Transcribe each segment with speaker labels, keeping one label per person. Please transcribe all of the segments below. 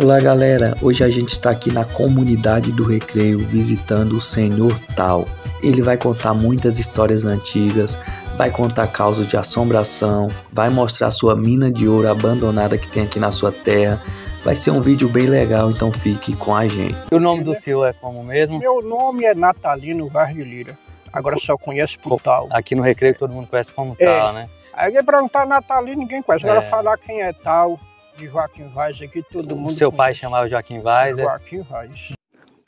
Speaker 1: Olá galera, hoje a gente está aqui na comunidade do Recreio visitando o Senhor Tal. Ele vai contar muitas histórias antigas, vai contar causas de assombração, vai mostrar sua mina de ouro abandonada que tem aqui na sua terra. Vai ser um vídeo bem legal, então fique com a gente.
Speaker 2: E o nome do senhor é como mesmo? Meu nome é Natalino Vaz Lira, agora só conheço por
Speaker 1: Tal. Aqui no Recreio todo mundo conhece como é. Tal, né?
Speaker 2: Aí perguntar Natalino, ninguém conhece, agora é. falar quem é Tal de Joaquim Vaz aqui, todo mundo. Seu pai
Speaker 1: chamava Joaquim Vaz, é? Joaquim Vaz.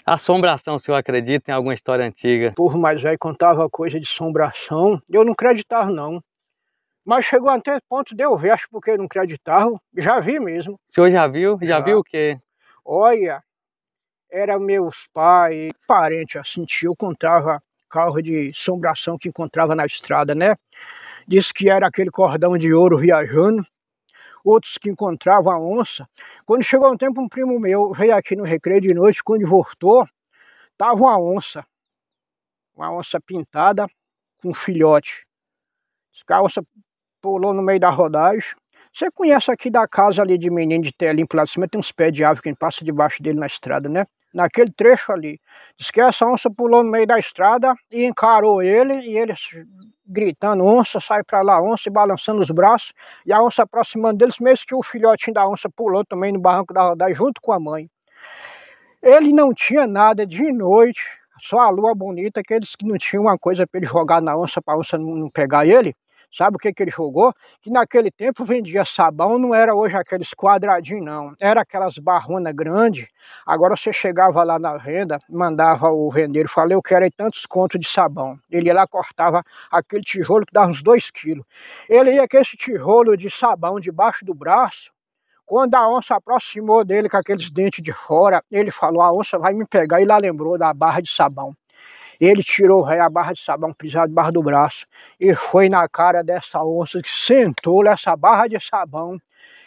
Speaker 1: Assombração, o senhor acredita em alguma história antiga?
Speaker 2: Porra, mas aí contava coisa de assombração. Eu não acreditava, não. Mas chegou até o ponto de eu ver, acho porque eu não acreditava. Já vi mesmo.
Speaker 1: O senhor já viu? Já, já. viu o quê?
Speaker 2: Olha, era meus pais, parente assim, tio contava carro de assombração que encontrava na estrada, né? Disse que era aquele cordão de ouro viajando, outros que encontravam a onça. Quando chegou um tempo, um primo meu veio aqui no recreio de noite, quando voltou, estava uma onça, uma onça pintada com um filhote. A onça pulou no meio da rodagem. Você conhece aqui da casa ali de menino de telinho, lá de cima tem uns pés de árvore que passa debaixo dele na estrada, né? naquele trecho ali. Diz que essa onça pulou no meio da estrada e encarou ele, e ele gritando, onça, sai para lá, onça, e balançando os braços, e a onça aproximando deles, mesmo que o filhotinho da onça pulou também no barranco da rodada, junto com a mãe. Ele não tinha nada de noite, só a lua bonita, que eles que não tinha uma coisa para ele jogar na onça, para a onça não pegar ele. Sabe o que, que ele jogou? Que naquele tempo vendia sabão, não era hoje aqueles quadradinhos, não. Era aquelas barronas grandes. Agora você chegava lá na venda, mandava o vendeiro, falei, eu quero aí tantos contos de sabão. Ele ia lá, cortava aquele tijolo que dava uns dois quilos. Ele ia com esse tijolo de sabão debaixo do braço, quando a onça aproximou dele com aqueles dentes de fora, ele falou: A onça vai me pegar. E lá lembrou da barra de sabão. Ele tirou rei a barra de sabão prisado barra do braço e foi na cara dessa onça que sentou nessa barra de sabão.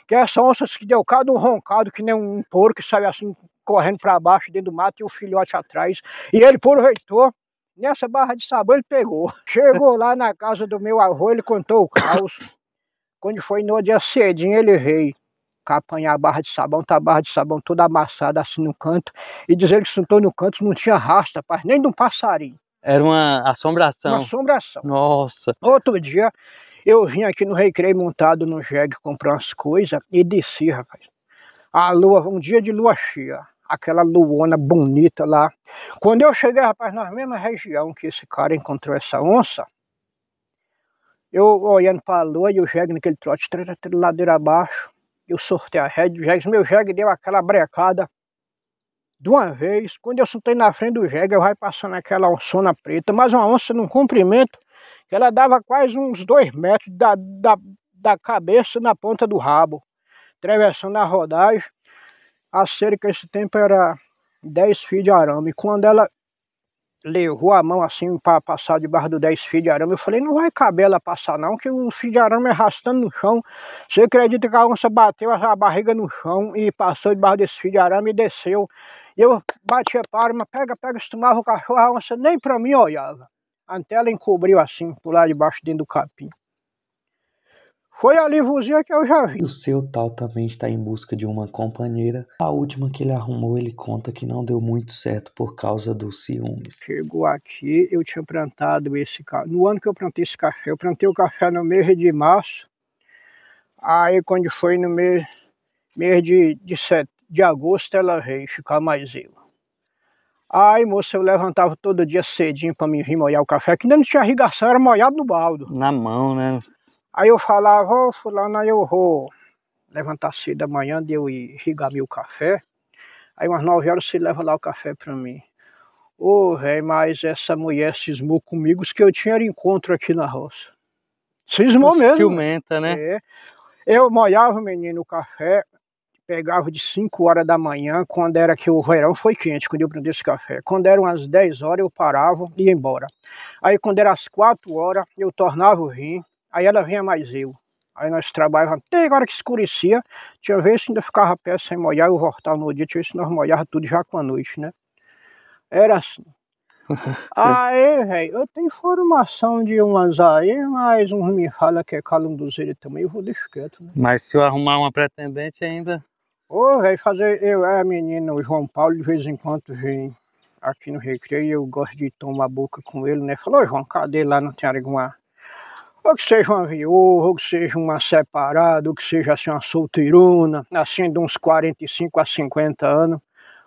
Speaker 2: Que é essa onça que deu cada um roncado, que nem um porco que saiu assim correndo para baixo dentro do mato e o filhote atrás. E ele aproveitou nessa barra de sabão ele pegou. Chegou lá na casa do meu avô, ele contou o caos. Quando foi no dia cedinho, ele veio cá, apanhar a barra de sabão, tá a barra de sabão toda amassada assim no canto, e dizer que sentou no canto não tinha rasta, rapaz, nem de um passarinho.
Speaker 1: Era uma assombração. Uma
Speaker 2: assombração. Nossa. Outro dia, eu vim aqui no Recreio montado no jegue comprar umas coisas e desci, rapaz. A lua, um dia de lua cheia, aquela luona bonita lá. Quando eu cheguei, rapaz, na mesma região que esse cara encontrou essa onça, eu olhando para a lua e o jegue naquele trote, ladeira abaixo, eu sortei a rede do jegue. Meu jegue deu aquela brecada de uma vez. Quando eu soltei na frente do jegue, eu vai passando aquela onçona preta, mas uma onça num comprimento que ela dava quase uns dois metros da, da, da cabeça na ponta do rabo, atravessando a rodagem. A cerca esse tempo era 10 fios de arame. Quando ela levou a mão assim para passar debaixo do 10 fios de arame. Eu falei, não vai caber ela passar não, que o fio de arame é arrastando no chão. Você acredita que a onça bateu a barriga no chão e passou debaixo desse fio de arame e desceu. Eu bati a palma, pega, pega, estumava o cachorro, a onça nem para mim olhava. Até ela encobriu assim, por lá debaixo dentro do capim. Foi a livrozinha que eu já vi. O
Speaker 1: seu tal também está em busca de uma companheira. A última que ele arrumou, ele conta que não deu muito certo por causa dos ciúmes.
Speaker 2: Chegou aqui, eu tinha plantado esse café. No ano que eu plantei esse café, eu plantei o café no mês de março. Aí quando foi no mês, mês de, de, set... de agosto, ela veio ficar mais eu. Aí, moça, eu levantava todo dia cedinho para me vir molhar o café, que ainda não tinha irrigação, era molhado no baldo. Na mão, né? Aí eu falava, ô oh, fulano, aí eu vou levantar cedo da manhã de eu rigar meu café. Aí umas nove horas você leva lá o café para mim. Ô, oh, velho, mas essa mulher cismou comigo que eu tinha encontro aqui na roça. Cismou mesmo. Ciumenta, né? É. Eu molhava o menino o café, pegava de 5 horas da manhã, quando era que o verão foi quente, quando eu prendi esse café. Quando eram as 10 horas, eu parava e ia embora. Aí, quando era as 4 horas, eu tornava o rim, Aí ela vinha mais eu. Aí nós trabalhávamos até agora que escurecia. Tinha vez se ainda ficava a pé sem molhar, eu voltava no dia, tinha vezes se nós molhava tudo já com a noite, né? Era assim. É. aí, velho, eu tenho informação de umas aí, mas uns me fala que é calunduzeiro também, eu vou deixar quieto. Né?
Speaker 1: Mas se eu arrumar uma pretendente ainda...
Speaker 2: Ô, velho, fazer... Eu menina é, menino, João Paulo, de vez em quando vem aqui no recreio, eu gosto de tomar boca com ele, né? Falou, João, cadê lá, não tem alguma ou que seja uma viúva, ou que seja uma separada, ou que seja assim uma solteirona, assim de uns 45 a 50 anos.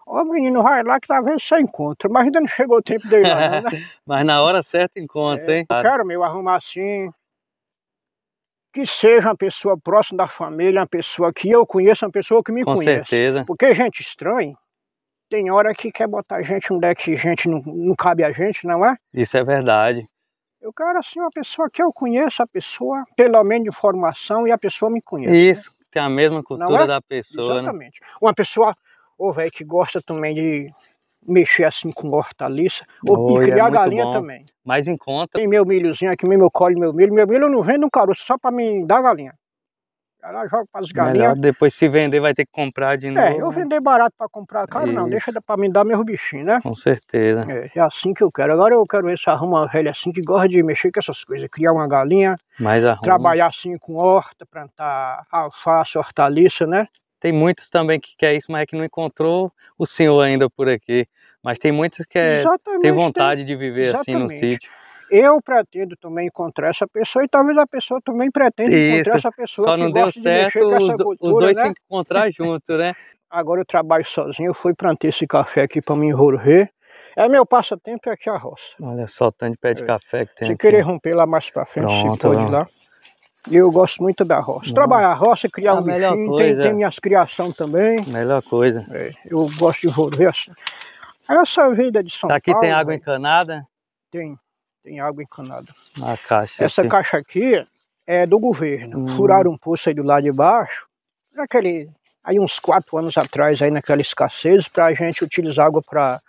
Speaker 2: Ô menino, vai lá que talvez tá você encontra. Mas ainda não chegou o tempo dele, lá, né?
Speaker 1: Mas na hora certa encontra, é, hein? Eu quero,
Speaker 2: meu, arrumar assim. Que seja uma pessoa próxima da família, uma pessoa que eu conheço, uma pessoa que me conhece. Com certeza. Porque gente estranha, tem hora que quer botar gente onde é que gente não, não cabe a gente, não é?
Speaker 1: Isso é verdade.
Speaker 2: Eu quero assim uma pessoa que eu conheça a pessoa, pelo menos de formação, e a pessoa me conhece. Né? Isso,
Speaker 1: né? tem a mesma cultura é? da pessoa. Né? Exatamente.
Speaker 2: Né? Uma pessoa, o oh, velho, que gosta também de mexer assim com hortaliça, ou oh, criar é galinha bom. também. Mas em conta. Tem meu milhozinho aqui, meu, meu meu milho. Meu milho eu não vendo um caroço, só para mim dar galinha. Ela joga para as galinhas. Melhor
Speaker 1: depois se vender vai ter que comprar de é, novo. É, eu né?
Speaker 2: vender barato para comprar caro Isso. não, deixa para me dar meus bichinho, né? Com
Speaker 1: certeza.
Speaker 2: É, é, assim que eu quero. Agora eu quero arrumar arruma velha assim que gosta de mexer com essas coisas, criar uma galinha,
Speaker 1: Mais arruma. trabalhar
Speaker 2: assim com horta, plantar alface, hortaliça, né? Tem muitos também que quer isso, mas é que não
Speaker 1: encontrou o senhor ainda por aqui. Mas tem muitos que é, tem vontade tem, de viver assim no sítio
Speaker 2: eu pretendo também encontrar essa pessoa e talvez a pessoa também pretenda encontrar essa pessoa. Só não deu certo de os, cultura, os, dois né? se encontrar junto, né? Agora eu trabalho sozinho, eu fui plantar esse café aqui para me envolver. É meu passatempo é aqui a roça.
Speaker 1: Olha só, tanto de pé de é. café que tem. Se aqui. querer
Speaker 2: romper lá mais para frente, Pronto, se pode lá. Eu gosto muito da roça. Trabalhar a roça, é criar a um bichinho, coisa. Tem, tem, minhas criação também. Melhor coisa. É, eu gosto de envolver assim. Essa vida de São Paulo. Aqui tem água né? encanada? Tem. Tem água encanada.
Speaker 1: A caixa. Essa aqui.
Speaker 2: caixa aqui é do governo. Hum. Furaram um poço aí do lado de baixo, naquele, aí uns quatro anos atrás, aí naquela escassez, para a gente utilizar água para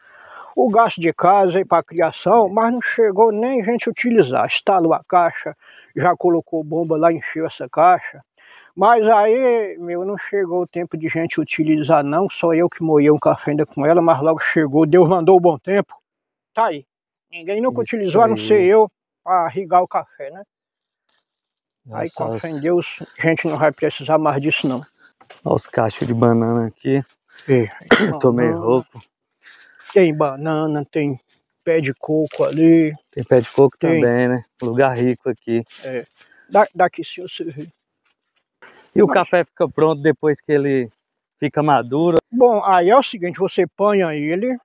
Speaker 2: o gasto de casa e para criação, mas não chegou nem gente utilizar. Estalou a caixa, já colocou bomba lá, encheu essa caixa. Mas aí, meu, não chegou o tempo de gente utilizar, não. Só eu que moei um café ainda com ela, mas logo chegou. Deus mandou o bom tempo. Tá aí. Ninguém nunca Isso utilizou, a não ser eu, para irrigar o café, né? Nossa, aí com fé em Deus, a gente não vai precisar mais disso, não.
Speaker 1: Olha os cachos de banana aqui. É, Tô meio rouco.
Speaker 2: Tem banana, tem pé de coco ali. Tem pé de coco tem. também,
Speaker 1: né? Lugar rico aqui.
Speaker 2: É. Da, daqui se você vê. E
Speaker 1: Mas... o café fica pronto depois que ele fica maduro? Bom,
Speaker 2: aí é o seguinte, você põe ele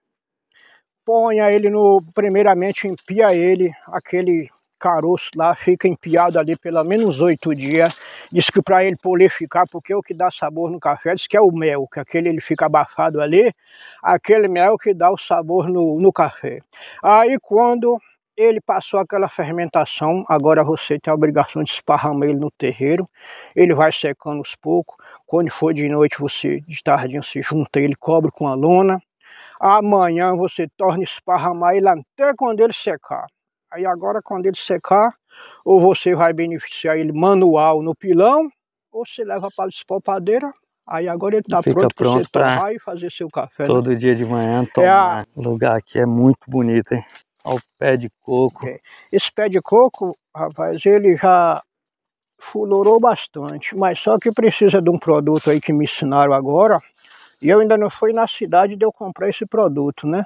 Speaker 2: ponha ele no. Primeiramente, empia ele, aquele caroço lá, fica empiado ali pelo menos oito dias. Diz que para ele polificar, porque é o que dá sabor no café, diz que é o mel, que aquele ele fica abafado ali, aquele mel que dá o sabor no, no café. Aí quando ele passou aquela fermentação, agora você tem a obrigação de esparramar ele no terreiro, ele vai secando aos poucos, quando for de noite você de tardinho se junta ele, cobre com a lona, Amanhã você torna esparramar ele até quando ele secar. Aí agora quando ele secar, ou você vai beneficiar ele manual no pilão, ou você leva para a espalpadeira Aí agora ele está pronto, pronto para tomar e fazer seu café. Né? Todo
Speaker 1: né? dia de manhã é tomar. É a... O lugar aqui é muito bonito, hein? Olha o pé
Speaker 2: de coco. É. Esse pé de coco, rapaz, ele já fulorou bastante. Mas só que precisa de um produto aí que me ensinaram agora, e eu ainda não fui na cidade de eu comprar esse produto, né?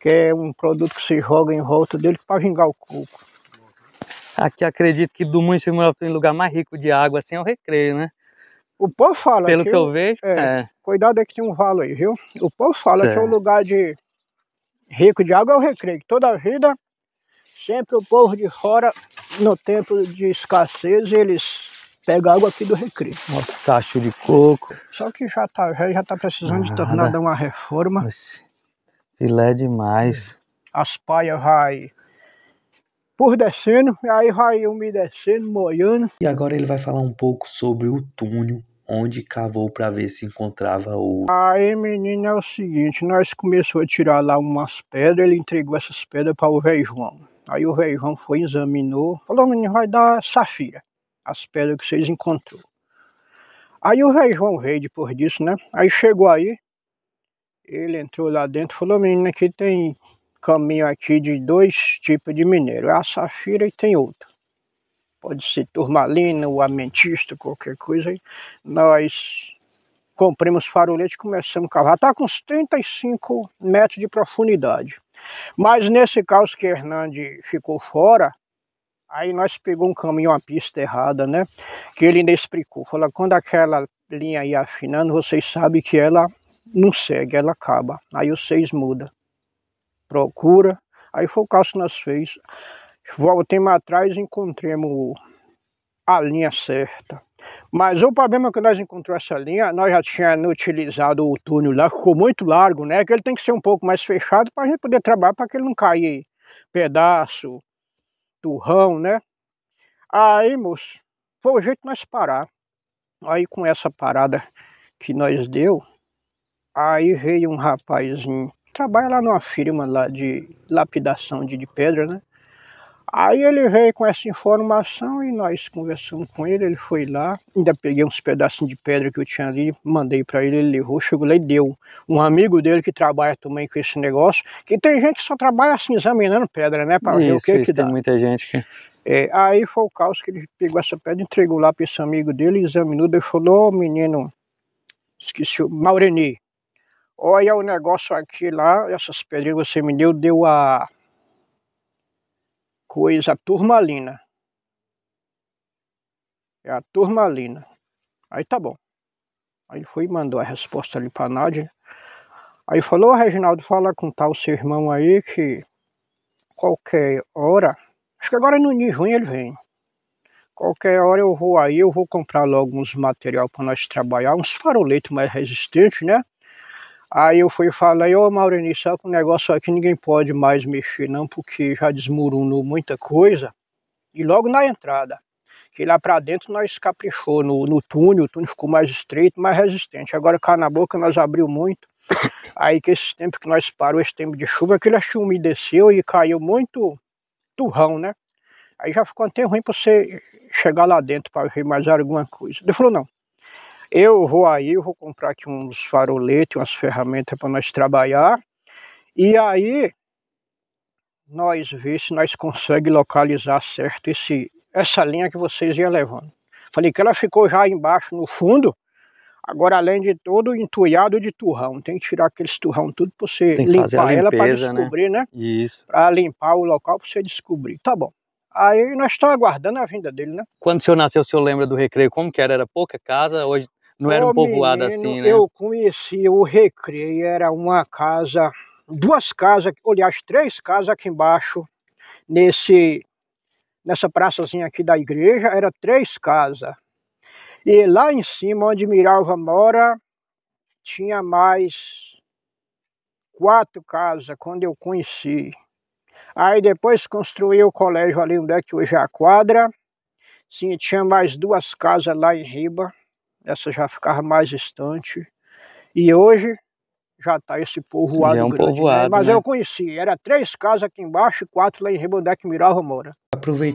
Speaker 2: Que é um produto que se joga em volta dele para vingar o coco.
Speaker 1: Aqui acredito que do município tem lugar mais rico de água, assim é o recreio, né? O povo fala. Pelo que, que eu vejo. É, é.
Speaker 2: Cuidado é que tem um valo aí, viu? O povo fala certo. que é um lugar de rico de água é o recreio. Toda a vida, sempre o povo de fora, no tempo de escassez, eles Pega água aqui do recreio.
Speaker 1: Nosso cacho de coco.
Speaker 2: Só que já tá velho, já tá precisando Nada. de tornar dar uma reforma. Oxi, filé é demais. As paias vai por descendo, aí vai umedecendo, molhando. E agora ele vai
Speaker 1: falar um pouco sobre o túnel onde cavou para ver se encontrava ouro.
Speaker 2: Aí, menino, é o seguinte, nós começamos a tirar lá umas pedras, ele entregou essas pedras para o velho João. Aí o velho João foi, examinou, falou, menino, vai dar safira as pedras que vocês encontrou. Aí o rei João veio depois disso, né? Aí chegou aí, ele entrou lá dentro e falou, menino, aqui tem caminho aqui de dois tipos de mineiro, É a safira e tem outro. Pode ser turmalina, o amentista, qualquer coisa. Nós compramos farolete e começamos a cavar. Está com uns 35 metros de profundidade. Mas nesse caso que Hernande ficou fora, Aí nós pegou um caminho, uma pista errada, né? Que ele ainda explicou. Fala, quando aquela linha aí afinando, vocês sabem que ela não segue, ela acaba. Aí vocês muda. Procura. Aí foi o caso que nós fez. Voltemos atrás e encontremos a linha certa. Mas o problema é que nós encontramos essa linha, nós já tínhamos utilizado o túnel lá, ficou muito largo, né? Que ele tem que ser um pouco mais fechado para a gente poder trabalhar, para que ele não caia pedaço, turrão, né? Aí, moço, foi o jeito de nós parar. Aí com essa parada que nós deu, aí veio um rapazinho, trabalha lá numa firma lá de lapidação de, de pedra, né? Aí ele veio com essa informação e nós conversamos com ele, ele foi lá, ainda peguei uns pedacinhos de pedra que eu tinha ali, mandei para ele, ele levou, chegou lá e deu. Um amigo dele que trabalha também com esse negócio, que tem gente que só trabalha assim, examinando pedra, né, para ver o que isso, que dá. tem muita gente que... É, aí foi o caos que ele pegou essa pedra, entregou lá para esse amigo dele, examinou, e falou, ô oh, menino, esqueci, Maureni, olha o negócio aqui lá, essas pedrinhas que você me deu, deu a coisa turmalina. É a turmalina. Aí tá bom. Aí foi e mandou a resposta ali pra Nádia. Aí falou, Reginaldo, fala com tal seu irmão aí que qualquer hora, acho que agora no Nijunho ele vem. Qualquer hora eu vou aí, eu vou comprar logo uns material para nós trabalhar, uns faroletos mais resistentes, né? Aí eu fui falei, ô Maurini, só que o negócio aqui ninguém pode mais mexer não, porque já desmoronou muita coisa. E logo na entrada, que lá para dentro nós caprichou no, no túnel, o túnel ficou mais estreito, mais resistente. Agora cá na boca nós abriu muito. Aí que esse tempo que nós parou, esse tempo de chuva, aquele assim umedeceu e caiu muito turrão, né? Aí já ficou até ruim para você chegar lá dentro para ver mais alguma coisa. Ele falou, não, eu vou aí, eu vou comprar aqui uns faroletes, umas ferramentas para nós trabalhar. E aí nós ver se nós conseguimos localizar certo esse, essa linha que vocês iam levando. Falei que ela ficou já embaixo no fundo. Agora, além de todo entulhado de turrão, tem que tirar aqueles turrão tudo para você limpar ela para né? descobrir, né? né? Isso. Para limpar o local para você descobrir. Tá bom. Aí nós estamos aguardando a vinda dele, né?
Speaker 1: Quando o senhor nasceu, o senhor lembra do recreio? Como que era? Era pouca casa? Hoje não era um povoado menino, assim, né? Eu
Speaker 2: conheci o Recreio, era uma casa, duas casas, aliás, três casas aqui embaixo, nesse, nessa praçazinha aqui da igreja, era três casas. E lá em cima, onde Miralva mora, tinha mais quatro casas quando eu conheci. Aí depois construiu o colégio ali onde é que hoje é a quadra. Sim, tinha mais duas casas lá em Riba essa já ficava mais distante. E hoje já está esse povoado. é um grande, né? povoado. Né? Mas né? eu conheci, era três casas aqui embaixo e quatro lá em Rebondé que mirava Moura.
Speaker 1: aproveite